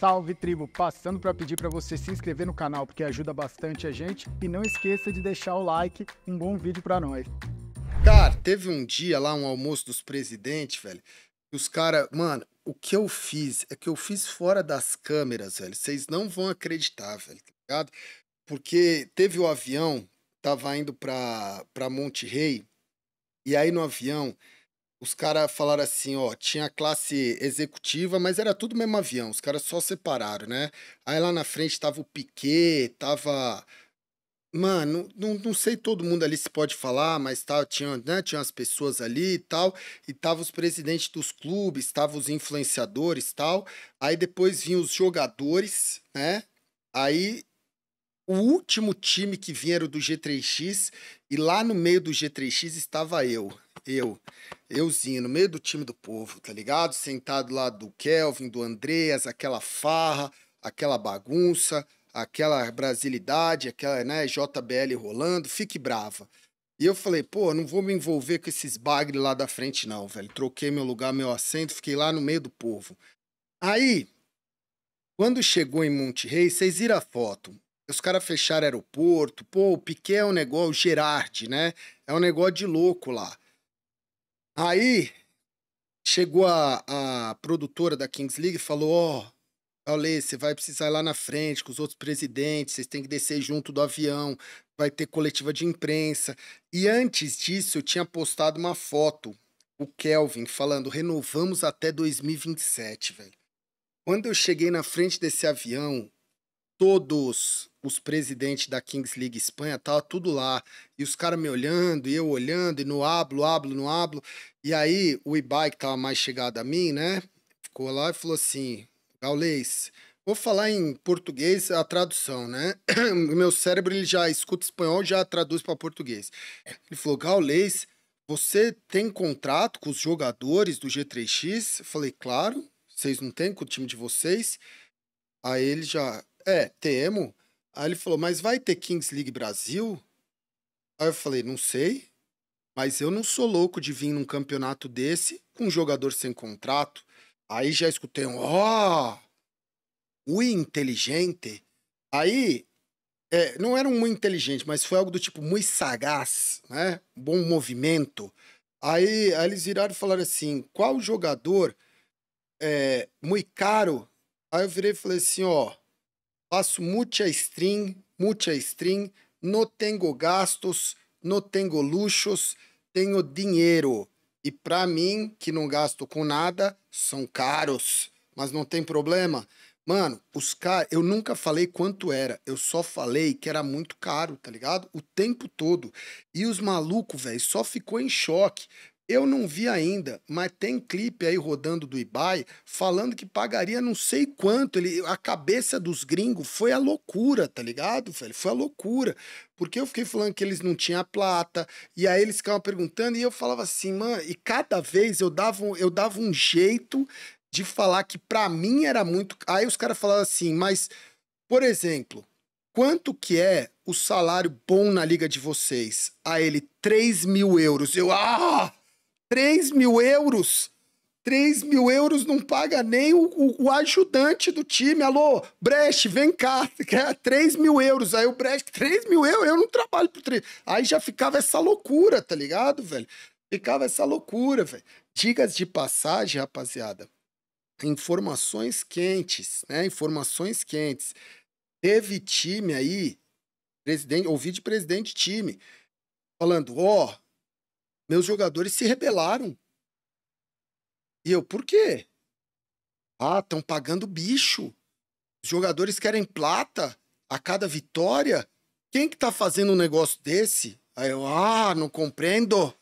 Salve tribo, passando para pedir para você se inscrever no canal porque ajuda bastante a gente e não esqueça de deixar o like, um bom vídeo para nós. Cara, teve um dia lá um almoço dos presidentes, velho. E os caras, mano, o que eu fiz é que eu fiz fora das câmeras, velho. Vocês não vão acreditar, velho, tá ligado? Porque teve o um avião, tava indo para para Monte Rei, e aí no avião os caras falaram assim, ó, tinha classe executiva, mas era tudo mesmo avião, os caras só separaram, né? Aí lá na frente tava o Piquet, tava... Mano, não, não sei todo mundo ali se pode falar, mas tá, tinha, né, tinha as pessoas ali e tal, e tava os presidentes dos clubes, tava os influenciadores tal, aí depois vinham os jogadores, né? Aí o último time que vinha era do G3X, e lá no meio do G3X estava eu eu, euzinho, no meio do time do povo, tá ligado? Sentado lá do Kelvin, do Andreas, aquela farra, aquela bagunça, aquela brasilidade, aquela né, JBL rolando, fique brava. E eu falei, pô, não vou me envolver com esses bagre lá da frente, não, velho. Troquei meu lugar, meu assento, fiquei lá no meio do povo. Aí, quando chegou em Monte Rei, vocês viram a foto. Os caras fecharam aeroporto, pô, o Piquet é um negócio, o Gerard, né? É um negócio de louco lá. Aí chegou a, a produtora da Kings League e falou: Ó, oh, você vai precisar ir lá na frente com os outros presidentes, vocês têm que descer junto do avião, vai ter coletiva de imprensa. E antes disso, eu tinha postado uma foto, o Kelvin, falando: renovamos até 2027, velho. Quando eu cheguei na frente desse avião, todos os presidentes da Kings League Espanha, tava tá tudo lá. E os caras me olhando, e eu olhando, e no hablo, hablo, no hablo. E aí o Ibai, que tava mais chegado a mim, né? Ficou lá e falou assim: Gaulês, vou falar em português a tradução, né? Meu cérebro ele já escuta espanhol já traduz para português. Ele falou: Gaulês, você tem contrato com os jogadores do G3X? Eu falei: claro, vocês não têm com o time de vocês. Aí ele já, é, temo. Aí ele falou, mas vai ter Kings League Brasil? Aí eu falei, não sei, mas eu não sou louco de vir num campeonato desse com um jogador sem contrato. Aí já escutei um, ó, oh, o inteligente. Aí, é, não era um muito inteligente, mas foi algo do tipo, muito sagaz, né? Bom movimento. Aí, aí eles viraram e falaram assim, qual jogador é muito caro? Aí eu virei e falei assim, ó, oh, Faço muita stream, muita stream. Não tenho gastos, não tenho luxos, tenho dinheiro. E para mim, que não gasto com nada, são caros. Mas não tem problema. Mano, os caras, eu nunca falei quanto era, eu só falei que era muito caro, tá ligado? O tempo todo. E os malucos, velho, só ficou em choque. Eu não vi ainda, mas tem clipe aí rodando do Ibai falando que pagaria não sei quanto. Ele, a cabeça dos gringos foi a loucura, tá ligado, velho? Foi a loucura. Porque eu fiquei falando que eles não tinham plata, e aí eles ficavam perguntando, e eu falava assim, mano, e cada vez eu dava, eu dava um jeito de falar que para mim era muito. Aí os caras falavam assim, mas, por exemplo, quanto que é o salário bom na liga de vocês? Aí ele, 3 mil euros. Eu, ah! 3 mil euros. 3 mil euros não paga nem o, o, o, ajudante do time. Alô, Brecht, vem cá, 3 mil euros. Aí o Brecht, 3 mil euros, eu não trabalho por 3. Aí já ficava essa loucura, tá ligado, velho? Ficava essa loucura, velho. Dicas de passagem, rapaziada. Informações quentes, né? Informações quentes. Teve time aí, presidente, ouvi de presidente time, falando, ó, oh, meus jogadores se rebelaram. E eu, por quê? Ah, estão pagando bicho. Os jogadores querem plata a cada vitória. Quem que tá fazendo um negócio desse? Aí eu, ah, não compreendo.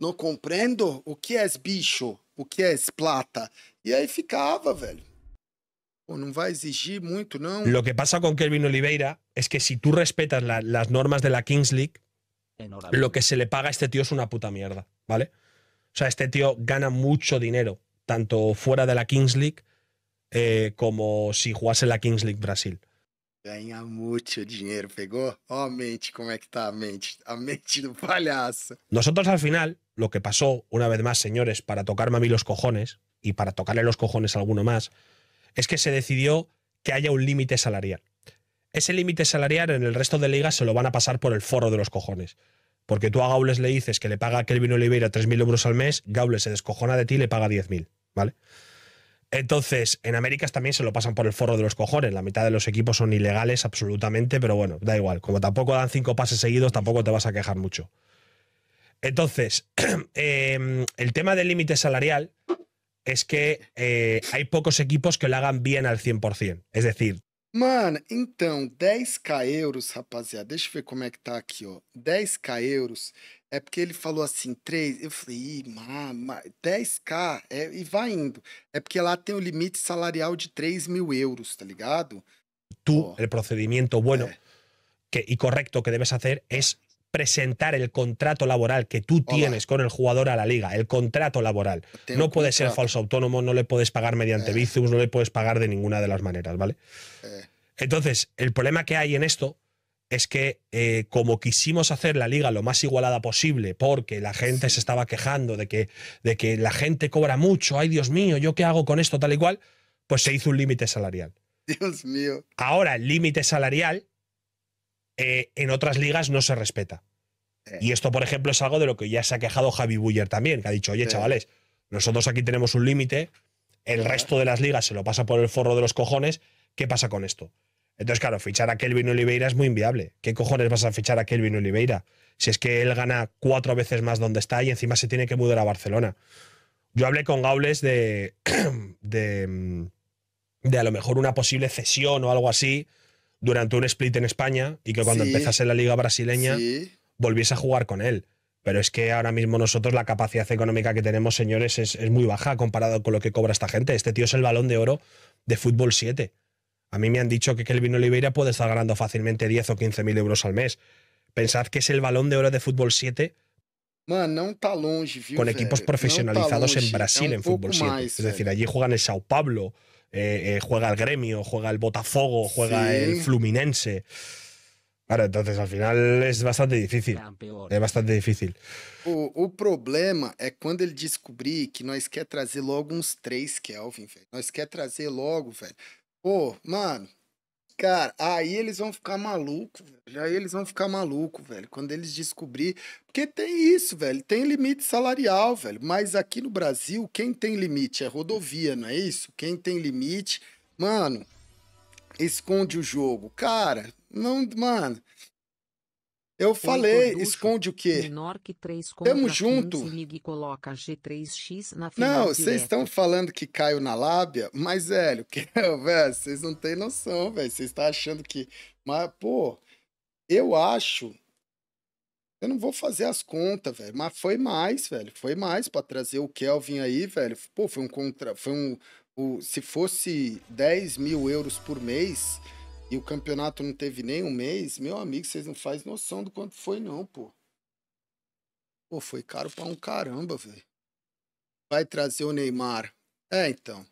Não compreendo o que é bicho, o que é plata. E aí ficava, velho. Pô, não vai exigir muito, não. Lo que pasa con Kelvin Oliveira es que si tu respeitas as normas da Kings League, Lo que se le paga a este tío es una puta mierda, ¿vale? O sea, este tío gana mucho dinero, tanto fuera de la Kings League eh, como si jugase la Kings League Brasil. mucho dinero, pegó. Oh, mente, ¿cómo está mente? A mente del Nosotros al final, lo que pasó, una vez más, señores, para tocarme a mí los cojones y para tocarle los cojones a alguno más, es que se decidió que haya un límite salarial. Ese límite salarial en el resto de ligas se lo van a pasar por el forro de los cojones. Porque tú a Gaules le dices que le paga a Kelvin Oliveira 3.000 euros al mes, Gaules se descojona de ti y le paga 10.000, ¿vale? Entonces, en Américas también se lo pasan por el forro de los cojones. La mitad de los equipos son ilegales absolutamente, pero bueno, da igual. Como tampoco dan cinco pases seguidos, tampoco te vas a quejar mucho. Entonces, em, el tema del límite salarial es que eh, hay pocos equipos que lo hagan bien al 100%. Es decir, Mano, então, 10k euros, rapaziada. Deixa eu ver como é que tá aqui, ó. 10k euros é porque ele falou assim, 3. Eu falei, Ih, mama, 10k é, e vai indo. É porque lá tem o limite salarial de 3 mil euros, tá ligado? Tu, o procedimento procedimiento bueno é. que, y correcto que debes fazer é presentar el contrato laboral que tú tienes con el jugador a la liga, el contrato laboral. no puedes ser falso autónomo, no le puedes pagar mediante eh. no le puedes pagar de ninguna de las maneras, ¿vale? Eh. Entonces, el problema que hay en esto es que eh, como quisimos hacer la liga lo más igualada posible, porque la gente se estaba quejando de que, de que la gente cobra mucho, ay Dios mío, ¿yo qué hago con esto tal y cual? Pues se hizo un límite salarial. Dios mío. Ahora el límite salarial eh, en otras ligas no se respeta. Eh. Y esto, por ejemplo, es algo de lo que ya se ha quejado Javi Buller también, que ha dicho, oye, chavales, nosotros aquí tenemos un límite, el resto de las ligas se lo pasa por el forro de los cojones, ¿qué pasa con esto? Entonces, claro, fichar a Kelvin Oliveira es muy inviable. ¿Qué cojones vas a fichar a Kelvin Oliveira? Si es que él gana cuatro veces más donde está y encima se tiene que mudar a Barcelona. Yo hablé con Gaules de, de, mm, de a lo mejor una posible cesión o algo así, durante un split en España y que cuando empezase la liga brasileña volviese a jugar con él. Pero es que ahora mismo nosotros la capacidad económica que tenemos, señores, es, muy baja comparado con lo que cobra esta gente. Este tío es el balón de oro de fútbol 7. A mí me han dicho que Kelvin Oliveira puede estar ganando fácilmente 10 o 15 mil euros al mes. Pensad que es el balón de oro de fútbol 7 con equipos profesionalizados en Brasil um en fútbol 7. es decir, allí juegan el Sao Paulo, eh, eh, juega el gremio, juega el Botafogo, juega sí. el Fluminense. Cara, entonces al final es bastante difícil. É bastante difícil. O, problema é quando ele descobrir que nós quer trazer logo uns 3 Kelvin, velho. Nós quer trazer logo, velho. Pô, mano, Cara, aí eles vão ficar maluco, velho. Aí eles vão ficar maluco, velho. Quando eles descobrir, porque tem isso, velho. Tem limite salarial, velho. Mas aqui no Brasil, quem tem limite é rodovia, não é isso? Quem tem limite, mano, esconde o jogo. Cara, não, mano, eu é falei, esconde o quê? Menor que 3 Tamo junto. coloca G3X na Não, vocês estão falando que caiu na lábia, mas, velho, velho vocês não têm noção, velho. Vocês estão tá achando que. Mas, pô, eu acho. Eu não vou fazer as contas, velho. Mas foi mais, velho. Foi mais para trazer o Kelvin aí, velho. Pô, foi um contra. Foi um. O, se fosse 10 mil euros por mês e o campeonato não teve nem um mês, meu amigo, vocês não fazem noção do quanto foi, não, pô. Pô, foi caro pra um caramba, velho. Vai trazer o Neymar. É, então.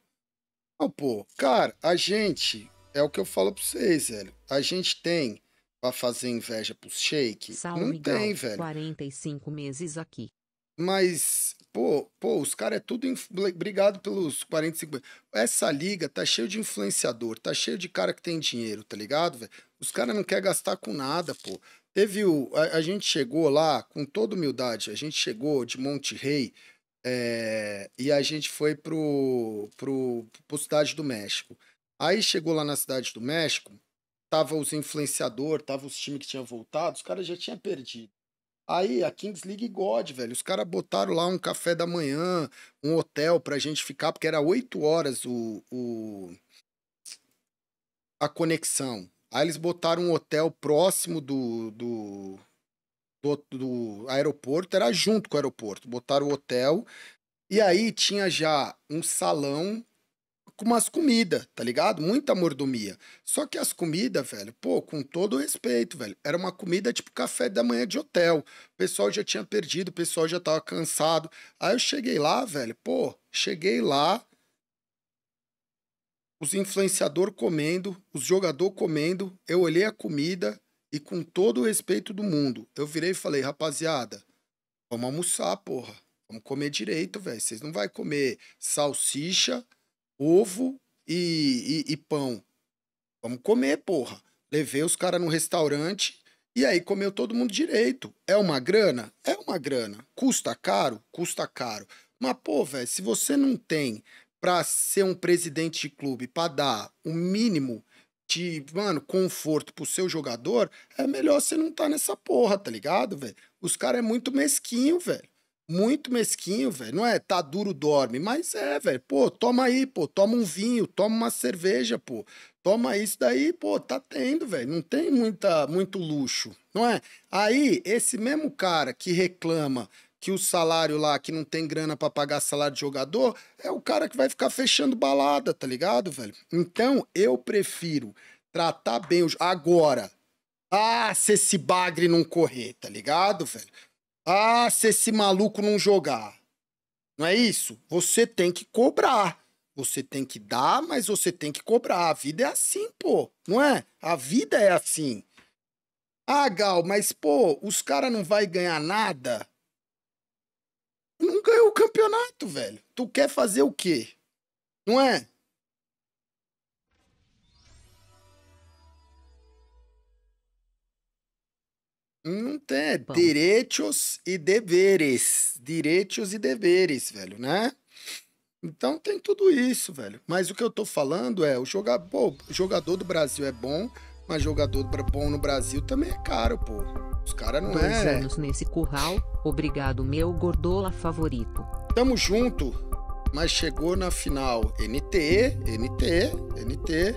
Não, pô, cara, a gente. É o que eu falo pra vocês, velho. A gente tem pra fazer inveja pro shake? Salve, não tem, velho. 45 meses aqui. Mas Pô, pô, os caras é tudo. Inf... Obrigado pelos 45. Essa liga tá cheio de influenciador, tá cheio de cara que tem dinheiro, tá ligado, velho? Os caras não querem gastar com nada, pô. Teve o. A, a, gente chegou lá, com toda humildade, a gente chegou de Monte Rei é, e a gente foi pro, pro, pro Cidade do México. Aí chegou lá na Cidade do México, tava os influenciadores, tava os times que tinham voltado, os caras já tinham perdido. Aí, a Kings League God, velho. Os caras botaram lá um café da manhã, um hotel pra gente ficar, porque era 8 horas o, o... a conexão. Aí eles botaram um hotel próximo do, do, do, do aeroporto, era junto com o aeroporto. Botaram o hotel. E aí tinha já um salão com umas comidas, tá ligado? Muita mordomia. Só que as comidas, velho, pô, com todo respeito, velho, era uma comida tipo café da manhã de hotel. O pessoal já tinha perdido, o pessoal já tava cansado. Aí eu cheguei lá, velho, pô, cheguei lá, os influenciador comendo, os jogador comendo, eu olhei a comida e com todo o respeito do mundo, eu virei e falei, rapaziada, vamos almoçar, porra. Vamos comer direito, velho. Vocês não vai comer salsicha, ovo e, e, e pão. Vamos comer, porra. Levei os caras no restaurante e aí comeu todo mundo direito. É uma grana? É uma grana. Custa caro? Custa caro. Mas, pô, velho, se você não tem pra ser um presidente de clube, pra dar o um mínimo de, mano, conforto pro seu jogador, é melhor você não tá nessa porra, tá ligado, velho? Os caras é muito mesquinho, velho muito mesquinho, velho. Não é tá duro, dorme, mas é, velho. Pô, toma aí, pô, toma um vinho, toma uma cerveja, pô. Toma isso daí, pô, tá tendo, velho. Não tem muita, muito luxo, não é? Aí, esse mesmo cara que reclama que o salário lá, que não tem grana para pagar salário de jogador, é o cara que vai ficar fechando balada, tá ligado, velho? Então, eu prefiro tratar bem os. Agora, ah, se esse bagre não correr, tá ligado, velho? Ah, se esse maluco não jogar. Não é isso? Você tem que cobrar. Você tem que dar, mas você tem que cobrar. A vida é assim, pô. Não é? A vida é assim. Ah, Gal, mas pô, os caras não vai ganhar nada? Não ganhou o campeonato, velho. Tu quer fazer o quê? Não é? Não tem. Bom. Direitos e deveres. Direitos e deveres, velho, né? Então tem tudo isso, velho. Mas o que eu tô falando é, o jogador, pô, jogador do Brasil é bom, mas jogador bom no Brasil também é caro, pô. Os caras não Dois é. anos nesse curral. Obrigado, meu gordola favorito. Tamo junto. Mas chegou na final NT, NT, NT.